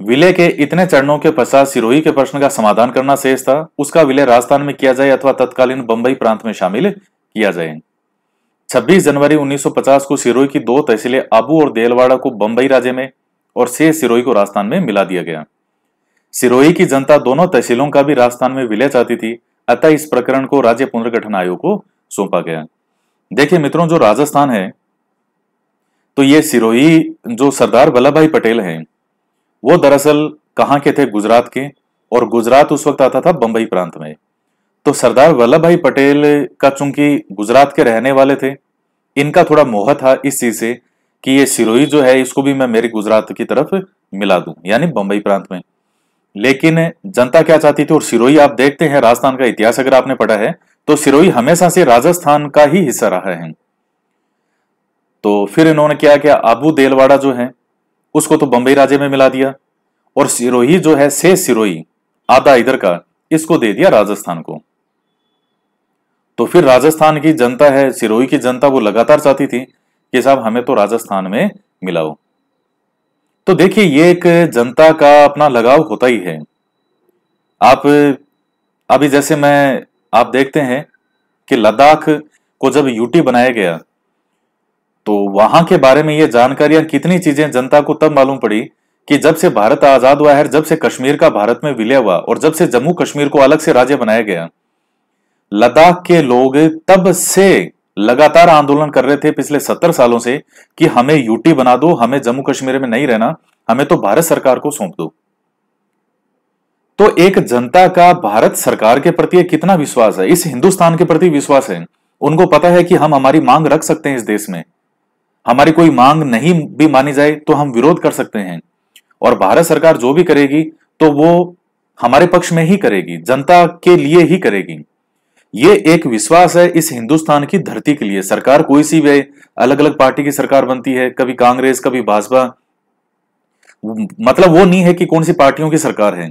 विलय के इतने चरणों के पश्चात सिरोही के प्रश्न का समाधान करना शेष था उसका विलय राजस्थान में किया जाए अथवा तत्कालीन बंबई प्रांत में शामिल किया जाए 26 जनवरी 1950 को सिरोही की दो तहसीलें आबू और देलवाड़ा को बंबई राज्य में और से सिरोही को राजस्थान में मिला दिया गया सिरोही की जनता दोनों तहसीलों का भी राजस्थान में विलय चाहती थी अतः इस प्रकरण को राज्य पुनर्गठन आयोग को सौंपा गया देखिए मित्रों जो राजस्थान है तो ये सिरोही जो सरदार वल्लभ भाई पटेल है वो दरअसल कहाँ के थे गुजरात के और गुजरात उस वक्त आता था बंबई प्रांत में तो सरदार वल्लभ भाई पटेल का चूंकि गुजरात के रहने वाले थे इनका थोड़ा मोह था इस चीज से कि ये सिरोही जो है इसको भी मैं मेरे गुजरात की तरफ मिला दूं यानी बंबई प्रांत में लेकिन जनता क्या चाहती थी और सिरोही आप देखते हैं राजस्थान का इतिहास अगर आपने पढ़ा है तो सिरोही हमेशा से राजस्थान का ही हिस्सा रहा है तो फिर इन्होंने क्या किया आबू देलवाड़ा जो है उसको तो बंबई राज्य में मिला दिया और सिरोही जो है से सिरोही आधा इधर का इसको दे दिया राजस्थान को तो फिर राजस्थान की जनता है सिरोही की जनता वो लगातार चाहती थी कि साहब हमें तो राजस्थान में मिलाओ तो देखिए ये एक जनता का अपना लगाव होता ही है आप अभी जैसे मैं आप देखते हैं कि लद्दाख को जब यूटी बनाया गया तो वहां के बारे में ये जानकारियां कितनी चीजें जनता को तब मालूम पड़ी कि जब से भारत आजाद हुआ है जब से कश्मीर का भारत में विलय हुआ और जब से जम्मू कश्मीर को अलग से राज्य बनाया गया लद्दाख के लोग तब से लगातार आंदोलन कर रहे थे पिछले सत्तर सालों से कि हमें यूटी बना दो हमें जम्मू कश्मीर में नहीं रहना हमें तो भारत सरकार को सौंप दो तो एक जनता का भारत सरकार के प्रति कितना विश्वास है इस हिंदुस्तान के प्रति विश्वास है उनको पता है कि हम हमारी मांग रख सकते हैं इस देश में हमारी कोई मांग नहीं भी मानी जाए तो हम विरोध कर सकते हैं और भारत सरकार जो भी करेगी तो वो हमारे पक्ष में ही करेगी जनता के लिए ही करेगी ये एक विश्वास है इस हिंदुस्तान की धरती के लिए सरकार कोई सी भी अलग अलग पार्टी की सरकार बनती है कभी कांग्रेस कभी भाजपा मतलब वो नहीं है कि कौन सी पार्टियों की सरकार है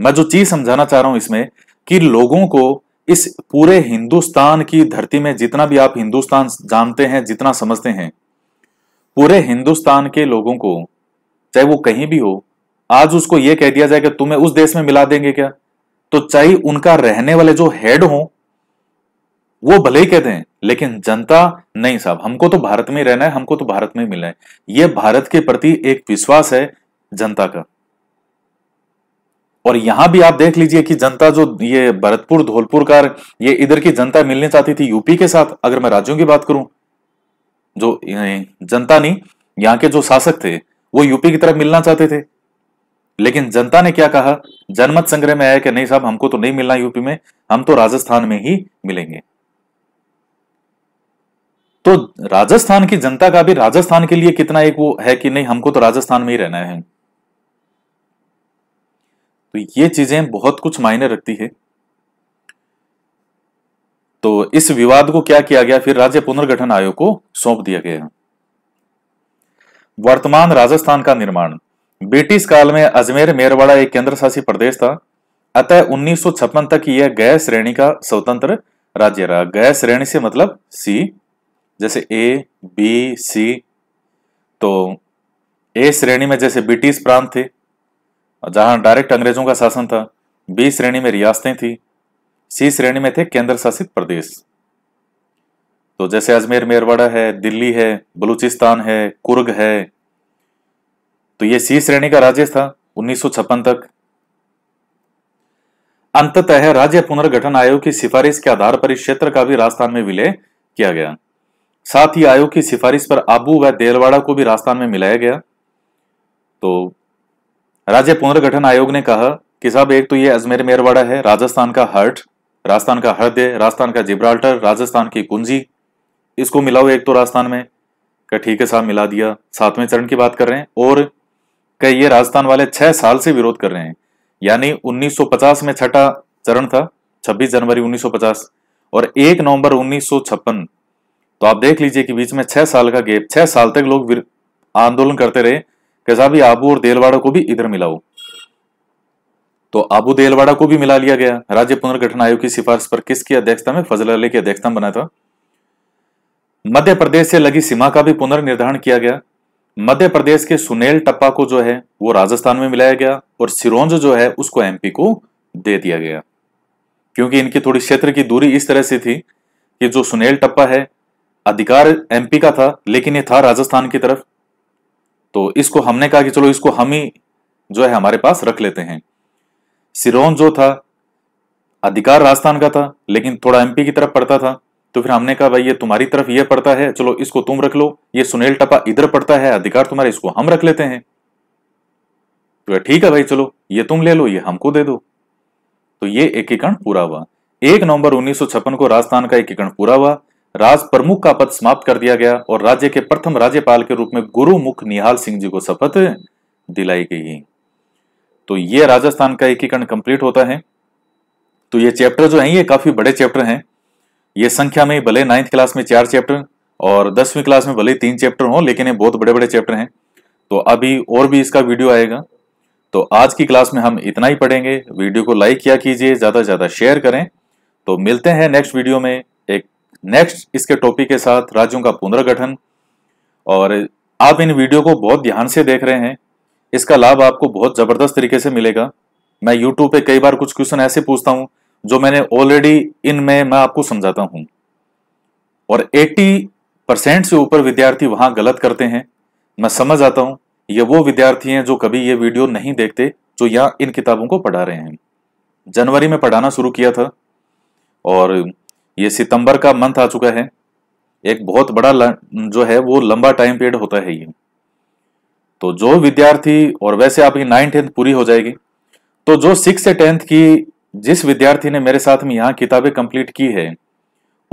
मैं जो चीज समझाना चाह रहा हूं इसमें कि लोगों को इस पूरे हिंदुस्तान की धरती में जितना भी आप हिंदुस्तान जानते हैं जितना समझते हैं पूरे हिंदुस्तान के लोगों को चाहे वो कहीं भी हो आज उसको यह कह दिया जाए कि तुम्हें उस देश में मिला देंगे क्या तो चाहे उनका रहने वाले जो हेड हो वो भले ही कहते हैं लेकिन जनता नहीं साहब हमको तो भारत में रहना है हमको तो भारत में मिलना है ये भारत के प्रति एक विश्वास है जनता का और यहां भी आप देख लीजिए कि जनता जो ये भरतपुर धौलपुर का ये इधर की जनता मिलने चाहती थी यूपी के साथ अगर मैं राज्यों की बात करूं जो जनता नहीं यहां के जो शासक थे वो यूपी की तरफ मिलना चाहते थे लेकिन जनता ने क्या कहा जनमत संग्रह में आया कि नहीं साहब हमको तो नहीं मिलना यूपी में हम तो राजस्थान में ही मिलेंगे तो राजस्थान की जनता का भी राजस्थान के लिए कितना एक वो है कि नहीं हमको तो राजस्थान में ही रहना है तो ये चीजें बहुत कुछ मायने रखती है तो इस विवाद को क्या किया गया फिर राज्य पुनर्गठन आयोग को सौंप दिया गया वर्तमान राजस्थान का निर्माण ब्रिटिश काल में अजमेर मेरवाड़ा एक केंद्र शासित प्रदेश था अतः उन्नीस तक यह गैस श्रेणी का स्वतंत्र राज्य रहा गय श्रेणी से मतलब सी जैसे ए बी सी तो ए श्रेणी में जैसे ब्रिटिश प्रांत थे जहां डायरेक्ट अंग्रेजों का शासन था बी श्रेणी में रियासतें थी सी श्रेणी में थे केंद्र शासित प्रदेश तो जैसे अजमेर मेरवाड़ा है दिल्ली है बलूचिस्तान है कुर्ग है तो यह सी श्रेणी का राज्य था उन्नीस तक अंततः राज्य पुनर्गठन आयोग की सिफारिश के आधार पर इस क्षेत्र का भी राजस्थान में विलय किया गया साथ ही आयोग की सिफारिश पर आबू व देलवाड़ा को भी राजस्थान में मिलाया गया तो राज्य पुनर्गठन आयोग ने कहा कि साहब एक तो ये अजमेर मेरवाड़ा है राजस्थान का हर्ट राजस्थान का हृदय राजस्थान का जिब्राल्टर राजस्थान की कुंजी इसको मिलाओ एक तो राजस्थान में ठीक है साहब मिला दिया सातवें चरण की बात कर रहे हैं और कि ये राजस्थान वाले छह साल से विरोध कर रहे हैं यानी 1950 में छठा चरण था 26 जनवरी 1950 और 1 नवंबर उन्नीस तो आप देख लीजिए कि बीच में छह साल का गेप छह साल तक लोग आंदोलन करते रहे कसाबी आबू और देलवाड़ा को भी इधर मिलाओ तो आबू देलवाड़ा को भी मिला लिया गया राज्य पुनर्गठन आयोग की सिफारिश पर किसकी अध्यक्षता में फजल अली की अध्यक्षता में बना था मध्य प्रदेश से लगी सीमा का भी पुनर्निर्धारण किया गया मध्य प्रदेश के सुनील टप्पा को जो है वो राजस्थान में मिलाया गया और सिरोंज जो है उसको एमपी को दे दिया गया क्योंकि इनकी थोड़ी क्षेत्र की दूरी इस तरह से थी कि जो सुनील टप्पा है अधिकार एमपी का था लेकिन ये था राजस्थान की तरफ तो इसको हमने कहा कि चलो इसको हम ही जो है हमारे पास रख लेते हैं सिरोन जो था अधिकार राजस्थान का था लेकिन थोड़ा एमपी की तरफ पड़ता था तो फिर हमने कहा भाई ये तुम्हारी तरफ ये पड़ता है चलो इसको तुम रख लो ये सुनील टपा इधर पड़ता है अधिकार तुम्हारे इसको हम रख लेते हैं तो ठीक है भाई चलो ये तुम ले लो ये हमको दे दो तो ये एकीकरण पूरा हुआ एक नवंबर उन्नीस को राजस्थान का एकीकरण पूरा हुआ राज प्रमुख का पद समाप्त कर दिया गया और राज्य के प्रथम राज्यपाल के रूप में गुरुमुख निहाल सिंह जी को शपथ दिलाई गई तो ये राजस्थान का एकीकरण कंप्लीट होता है तो ये चैप्टर जो है ये काफी बड़े चैप्टर हैं ये संख्या में भले नाइन्थ क्लास में चार चैप्टर और दसवीं क्लास में भले तीन चैप्टर हो लेकिन ये बहुत बड़े बड़े चैप्टर हैं तो अभी और भी इसका वीडियो आएगा तो आज की क्लास में हम इतना ही पढ़ेंगे वीडियो को लाइक किया कीजिए ज़्यादा से ज़्यादा शेयर करें तो मिलते हैं नेक्स्ट वीडियो में एक नेक्स्ट इसके टॉपिक के साथ राज्यों का पुनर्गठन और आप इन वीडियो को बहुत ध्यान से देख रहे हैं इसका लाभ आपको बहुत ज़बरदस्त तरीके से मिलेगा मैं यूट्यूब पे कई बार कुछ क्वेश्चन ऐसे पूछता हूँ जो मैंने ऑलरेडी इनमें मैं आपको समझाता हूं और 80 परसेंट से ऊपर विद्यार्थी वहां गलत करते हैं मैं समझ आता हूं ये वो विद्यार्थी हैं जो कभी ये वीडियो नहीं देखते जो यहां इन किताबों को पढ़ा रहे हैं जनवरी में पढ़ाना शुरू किया था और ये सितंबर का मंथ आ चुका है एक बहुत बड़ा जो है वो लंबा टाइम पीरियड होता है ये तो जो विद्यार्थी और वैसे आपकी नाइन टेंथ पूरी हो जाएगी तो जो सिक्स से टेंथ की जिस विद्यार्थी ने मेरे साथ में यहां किताबें कंप्लीट की है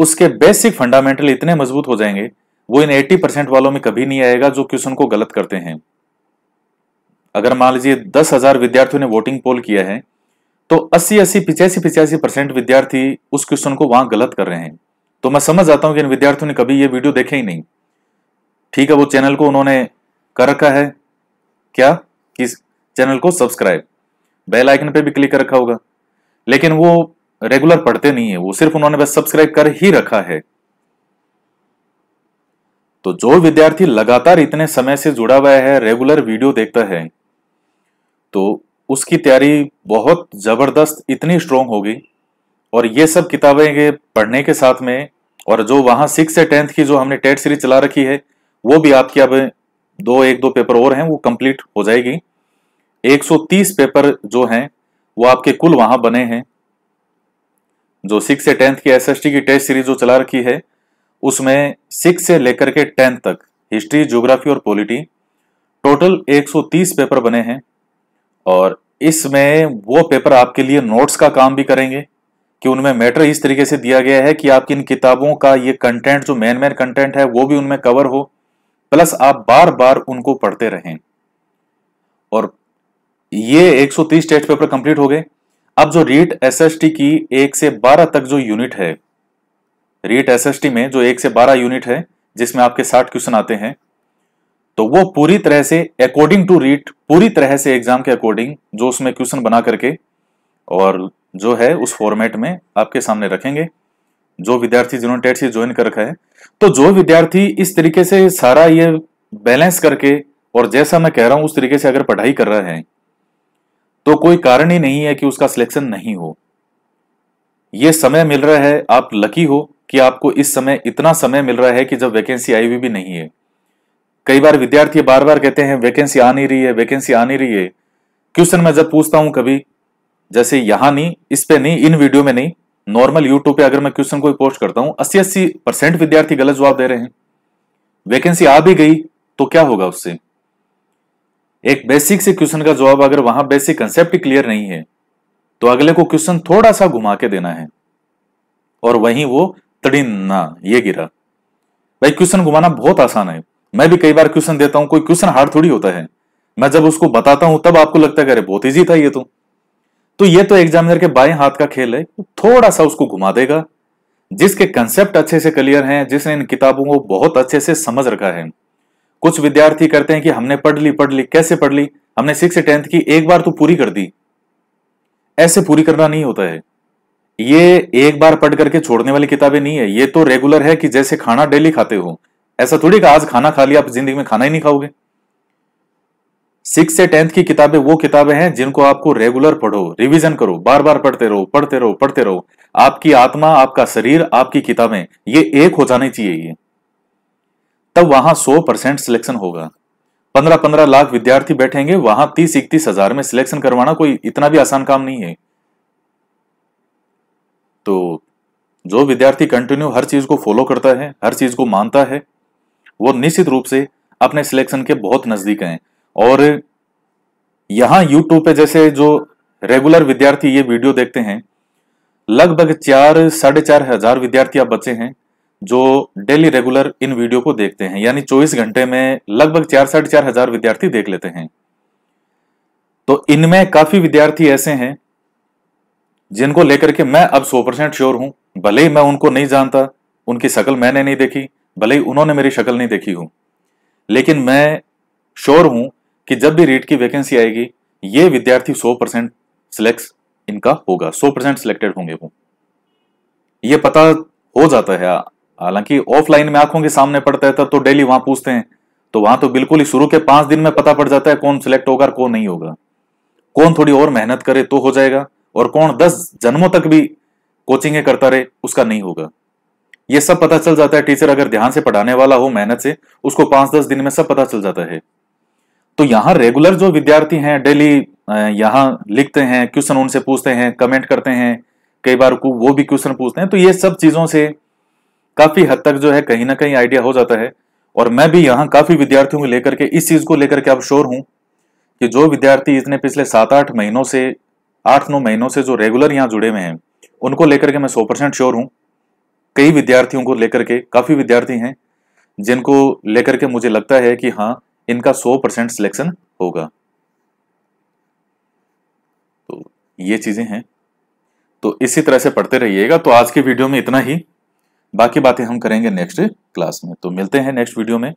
उसके बेसिक फंडामेंटल इतने मजबूत हो जाएंगे वो इन 80 परसेंट वालों में कभी नहीं आएगा जो क्वेश्चन को गलत करते हैं अगर मान लीजिए दस हजार विद्यार्थियों ने वोटिंग पोल किया है तो अस्सी अस्सी पिचासी पिचासी परसेंट विद्यार्थी उस क्वेश्चन को वहां गलत कर रहे हैं तो मैं समझ जाता हूं कि इन विद्यार्थियों ने कभी ये वीडियो देखे ही नहीं ठीक है वो चैनल को उन्होंने कर रखा है क्या किस चैनल को सब्सक्राइब बेल आइकन पे भी क्लिक कर रखा होगा लेकिन वो रेगुलर पढ़ते नहीं है वो सिर्फ उन्होंने बस सब्सक्राइब कर ही रखा है तो जो विद्यार्थी लगातार इतने समय से जुड़ा हुआ है रेगुलर वीडियो देखता है तो उसकी तैयारी बहुत जबरदस्त इतनी स्ट्रोंग होगी और ये सब किताबें पढ़ने के साथ में और जो वहां सिक्स से टेंथ की जो हमने टेट सीरीज चला रखी है वो भी आपकी अब दो एक दो पेपर और हैं वो कंप्लीट हो जाएगी 130 पेपर जो हैं वो आपके कुल वहां बने हैं जो सिक्स से टेंथ की एसएसटी की टेस्ट सीरीज जो चला रखी है उसमें सिक्स से लेकर के टेंथ तक हिस्ट्री ज्योग्राफी और पॉलिटी टोटल 130 पेपर बने हैं और इसमें वो पेपर आपके लिए नोट्स का काम भी करेंगे कि उनमें मैटर इस तरीके से दिया गया है कि आपकी इन किताबों का ये कंटेंट जो मेन मेन कंटेंट है वो भी उनमें कवर हो प्लस आप बार बार उनको पढ़ते रहें और ये 130 टेस्ट पेपर कंप्लीट हो गए अब जो रीट एसएसटी की एक से बारह तक जो यूनिट है रीट एसएसटी में जो एक से बारह यूनिट है जिसमें आपके साठ क्वेश्चन आते हैं तो वो पूरी तरह से अकॉर्डिंग टू रीट पूरी तरह से एग्जाम के अकॉर्डिंग जो उसमें क्वेश्चन बना करके और जो है उस फॉर्मेट में आपके सामने रखेंगे जो विद्यार्थी जिन्होंने टेट से ज्वाइन कर रखा है तो जो विद्यार्थी इस तरीके से सारा ये बैलेंस करके और जैसा मैं कह रहा हूं उस तरीके से अगर पढ़ाई कर रहे हैं तो कोई कारण ही नहीं है कि उसका सिलेक्शन नहीं हो यह समय मिल रहा है आप लकी हो कि आपको इस समय इतना समय मिल रहा है कि जब वैकेंसी आई हुई भी नहीं है कई बार विद्यार्थी बार बार कहते हैं वैकेंसी आ नहीं रही है वैकेंसी आ नहीं रही है क्वेश्चन मैं जब पूछता हूं कभी जैसे यहां नहीं इस पे नहीं इन वीडियो में नहीं नॉर्मल यूट्यूब पे अगर मैं क्वेश्चन कोई पोस्ट करता हूं अस्सी अस्सी परसेंट विद्यार्थी गलत जवाब दे रहे हैं वैकेंसी आ भी गई तो क्या होगा उससे एक बेसिक से क्वेश्चन का जवाब अगर वहां बेसिक कंसेप्ट क्लियर नहीं है तो अगले को क्वेश्चन थोड़ा सा घुमा के देना है और वहीं वो तड़िन्ना ये गिरा भाई क्वेश्चन घुमाना बहुत आसान है मैं भी कई बार क्वेश्चन देता हूं कोई क्वेश्चन हार्ड थोड़ी होता है मैं जब उसको बताता हूं तब आपको लगता है अरे बहुत ईजी था ये तो तो ये तो एग्जामिनर के बाएं हाथ का खेल है तो थोड़ा सा उसको घुमा देगा जिसके कंसेप्ट अच्छे से क्लियर हैं जिसने इन किताबों को बहुत अच्छे से समझ रखा है कुछ विद्यार्थी करते हैं कि हमने पढ़ ली पढ़ ली कैसे पढ़ ली हमने सिक्स से टेंथ की एक बार तो पूरी कर दी ऐसे पूरी करना नहीं होता है ये एक बार पढ़ करके छोड़ने वाली किताबें नहीं है ये तो रेगुलर है कि जैसे खाना डेली खाते हो ऐसा थोड़ी का आज खाना खा लिया आप जिंदगी में खाना ही नहीं खाओगे सिक्स से टेंथ की किताबें वो किताबें हैं जिनको आपको रेगुलर पढ़ो रिवीजन करो बार बार पढ़ते रहो पढ़ते रहो पढ़ते रहो आपकी आत्मा आपका शरीर आपकी किताबें ये एक हो जानी चाहिए ये तब वहां 100 परसेंट सिलेक्शन होगा 15-15 लाख विद्यार्थी बैठेंगे वहां तीस इकतीस हजार में सिलेक्शन करवाना कोई इतना भी आसान काम नहीं है तो जो विद्यार्थी कंटिन्यू हर चीज को फॉलो करता है हर चीज को मानता है वो निश्चित रूप से अपने सिलेक्शन के बहुत नजदीक हैं और यहां यूट्यूब पे जैसे जो रेगुलर विद्यार्थी ये वीडियो देखते हैं लगभग चार साढ़े चार हजार विद्यार्थी आप बच्चे हैं जो डेली रेगुलर इन वीडियो को देखते हैं यानी 24 घंटे में लगभग चार साढ़े चार हजार विद्यार्थी देख लेते हैं तो इनमें काफी विद्यार्थी ऐसे हैं जिनको लेकर के मैं अब 100 परसेंट श्योर हूं भले ही मैं उनको नहीं जानता उनकी शक्ल मैंने नहीं देखी भले ही उन्होंने मेरी शक्ल नहीं देखी हूं लेकिन मैं श्योर हूं कि जब भी रीट की वैकेंसी आएगी ये विद्यार्थी सौ परसेंट सिलेक्ट इनका होगा सौ परसेंट सिलेक्टेड होंगे वो ये पता हो जाता है हालांकि ऑफलाइन में आंखों के सामने पड़ता है तब तो डेली वहां पूछते हैं तो वहां तो बिल्कुल ही शुरू के पांच दिन में पता पड़ जाता है कौन सिलेक्ट होगा कौन नहीं होगा कौन थोड़ी और मेहनत करे तो हो जाएगा और कौन दस जन्मों तक भी कोचिंग करता रहे उसका नहीं होगा ये सब पता चल जाता है टीचर अगर ध्यान से पढ़ाने वाला हो मेहनत से उसको पांच दस दिन में सब पता चल जाता है तो यहाँ रेगुलर जो विद्यार्थी हैं डेली यहाँ लिखते हैं क्वेश्चन उनसे पूछते हैं कमेंट करते हैं कई बार वो भी क्वेश्चन पूछते हैं तो ये सब चीजों से काफी हद तक जो है कहीं ना कहीं आइडिया हो जाता है और मैं भी यहाँ काफी विद्यार्थियों को लेकर के इस चीज को लेकर के अब श्योर हूं कि जो विद्यार्थी इसने पिछले सात आठ महीनों से आठ नौ महीनों से जो रेगुलर यहाँ जुड़े हुए हैं उनको लेकर के मैं सौ परसेंट श्योर हूं कई विद्यार्थियों को लेकर के काफी विद्यार्थी हैं जिनको लेकर के मुझे लगता है कि हाँ इनका सौ परसेंट सिलेक्शन होगा तो ये चीजें हैं तो इसी तरह से पढ़ते रहिएगा तो आज की वीडियो में इतना ही बाकी बातें हम करेंगे नेक्स्ट क्लास में तो मिलते हैं नेक्स्ट वीडियो में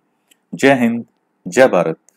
जय हिंद जय भारत